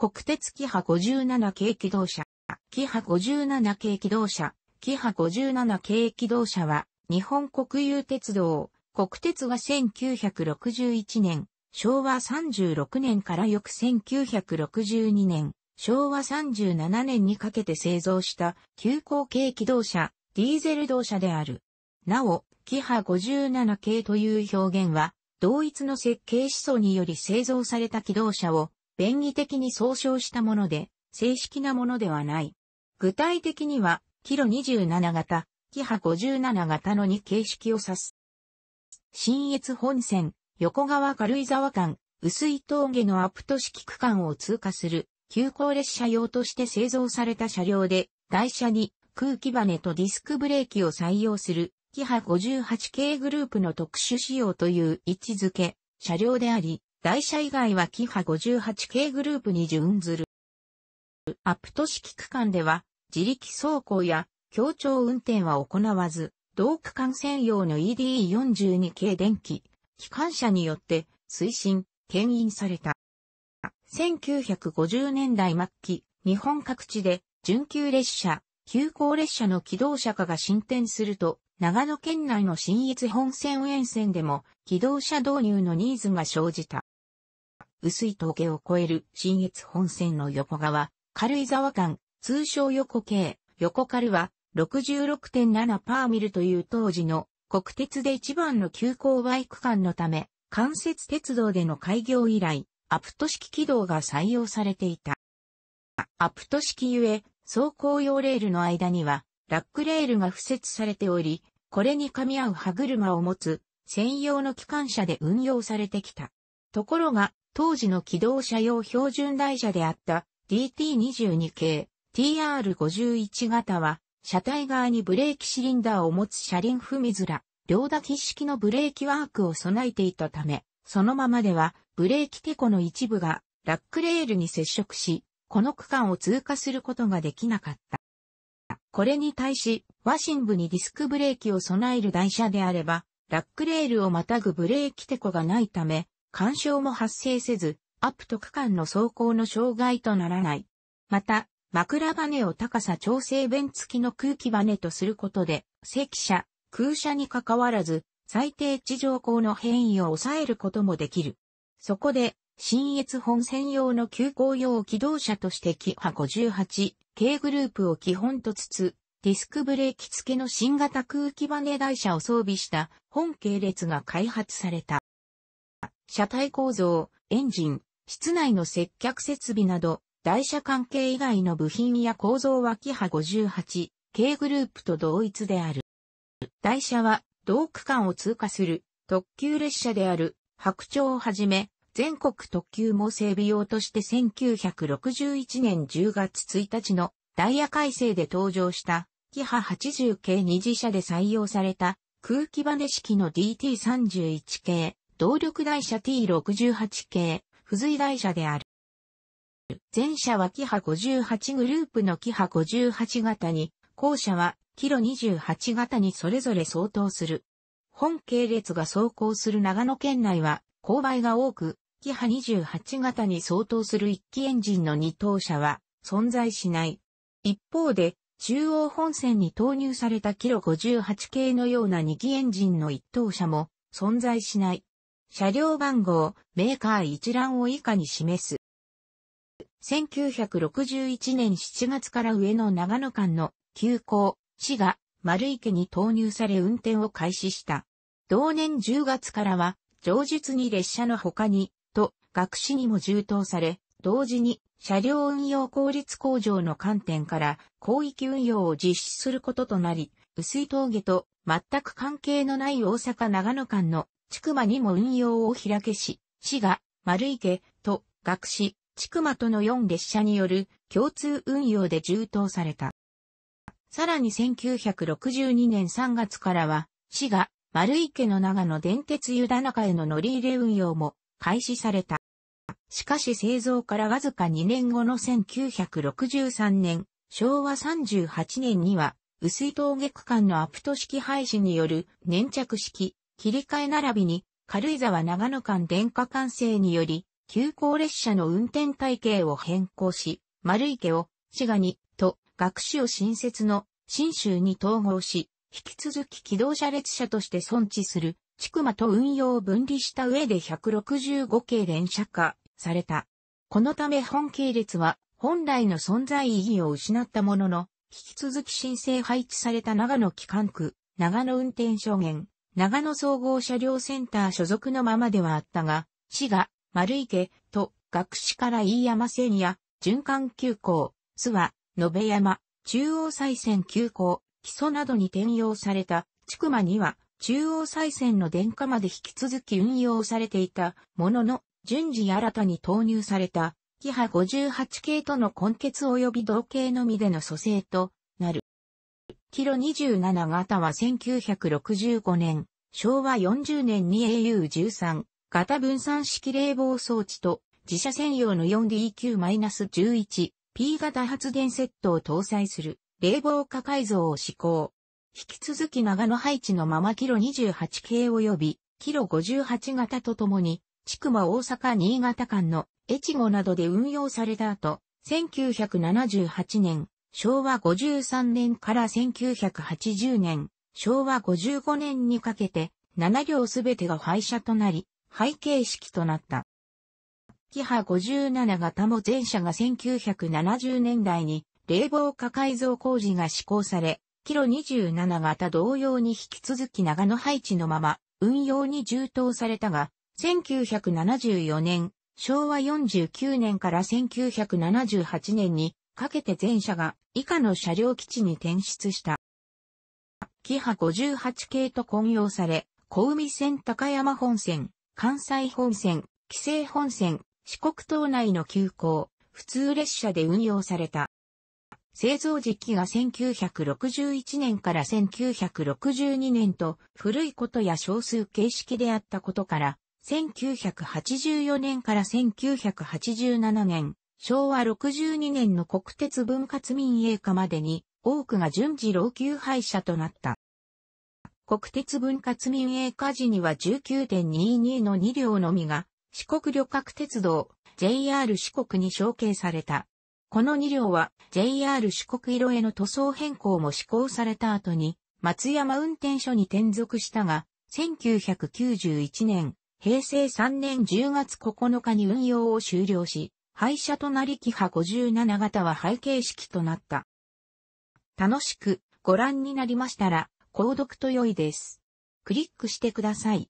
国鉄キハ57系機動車、キハ57系機動車、キハ57系機動車は、日本国有鉄道、国鉄が1961年、昭和36年から翌1962年、昭和37年にかけて製造した急行系機動車、ディーゼル動車である。なお、キハ57系という表現は、同一の設計思想により製造された機動車を便宜的に総称したもので、正式なものではない。具体的には、キロ27型、キハ57型の2形式を指す。新越本線、横川軽井沢間、薄い峠のアプト式区間を通過する、急行列車用として製造された車両で、台車に空気バネとディスクブレーキを採用する、キハ58系グループの特殊仕様という位置づけ、車両であり、台車以外はキハ 58K グループに準ずる。アプト式区間では、自力走行や協調運転は行わず、同区間専用の e d 4 2系電気、機関車によって推進、牽引された。1950年代末期、日本各地で準急列車、急行列車の機動車化が進展すると、長野県内の新越本線沿線でも機動車導入のニーズが生じた。薄い峠を越える新越本線の横側、軽井沢間、通称横系、横軽は66.7パーミルという当時の国鉄で一番の急行バイク間のため、関節鉄道での開業以来、アプト式軌道が採用されていた。アプト式ゆえ、走行用レールの間には、ラックレールが付設されており、これに噛み合う歯車を持つ専用の機関車で運用されてきた。ところが、当時の機動車用標準台車であった DT22 系 TR51 型は、車体側にブレーキシリンダーを持つ車輪踏み面、両抱き式のブレーキワークを備えていたため、そのままではブレーキテコの一部がラックレールに接触し、この区間を通過することができなかった。これに対し、ワシン部にディスクブレーキを備える台車であれば、ラックレールをまたぐブレーキテコがないため、干渉も発生せず、アップと区間の走行の障害とならない。また、枕羽を高さ調整弁付きの空気バネとすることで、積車、空車に関わらず、最低地上高の変異を抑えることもできる。そこで、新越本専用の急行用機動車としてキハ58、K グループを基本とつつ、ディスクブレーキ付けの新型空気バネ台車を装備した本系列が開発された。車体構造、エンジン、室内の接客設備など、台車関係以外の部品や構造はキハ58、K グループと同一である。台車は、同区間を通過する特急列車である白鳥をはじめ、全国特急も整備用として1961年10月1日のダイヤ改正で登場した、キハ80系二次車で採用された空気バネ式の DT31 系動力台車 T68 系、付随台車である。前者はキハ58グループのキハ58型に、後者はキロ28型にそれぞれ相当する。本系列が走行する長野県内は、勾配が多く、キハ28型に相当する一機エンジンの2等車は存在しない。一方で、中央本線に投入されたキロ58系のような2機エンジンの1等車も存在しない。車両番号、メーカー一覧を以下に示す。1961年7月から上野長野間の急行、市が丸池に投入され運転を開始した。同年10月からは、上述に列車の他に、と、学士にも充当され、同時に車両運用効率向上の観点から広域運用を実施することとなり、薄い峠と全く関係のない大阪長野間の筑馬にも運用を開けし、滋賀、丸池、と、学士、筑馬との4列車による共通運用で充当された。さらに1962年3月からは、滋賀、丸池の長野電鉄湯田中への乗り入れ運用も開始された。しかし製造からわずか2年後の1963年、昭和38年には、薄い峠区間のアプト式廃止による粘着式切り替え並びに、軽井沢長野間電化完成により、急行列車の運転体系を変更し、丸池を、滋賀に、と、学士を新設の、新州に統合し、引き続き機動車列車として存置する、ちくと運用を分離した上で165系連車化された。このため本系列は本来の存在意義を失ったものの、引き続き申請配置された長野機関区、長野運転証言、長野総合車両センター所属のままではあったが、滋賀、丸池、と、学士から飯山線や、循環急行、諏訪、辺山、中央再線急行、基礎などに転用された、千曲には、中央再線の電化まで引き続き運用されていたものの、順次新たに投入された、キハ58系との根結及び同系のみでの蘇生となる。キロ27型は1965年、昭和40年に AU13 型分散式冷房装置と自社専用の 4DQ-11 P 型発電セットを搭載する冷房化改造を施行。引き続き長野配置のままキロ28系及びキロ58型とともに、千曲大阪新潟間の越後などで運用された後、1978年、昭和53年から1980年、昭和55年にかけて、7両すべてが廃車となり、廃形式となった。キハ57型も前車が1970年代に冷房化改造工事が施行され、キロ27型同様に引き続き長野配置のまま運用に充当されたが、1974年、昭和49年から1978年にかけて全車が以下の車両基地に転出した。キハ58系と混用され、小海線高山本線、関西本線、紀勢本線、四国島内の急行、普通列車で運用された。製造時期が1961年から1962年と古いことや少数形式であったことから、1984年から1987年、昭和62年の国鉄分割民営化までに多くが順次老朽廃車となった。国鉄分割民営化時には19.22の2両のみが四国旅客鉄道 JR 四国に承継された。この2両は JR 四国色への塗装変更も施行された後に松山運転所に転属したが、1991年、平成3年10月9日に運用を終了し、廃車となりキハ57型は背景式となった。楽しくご覧になりましたら、購読と良いです。クリックしてください。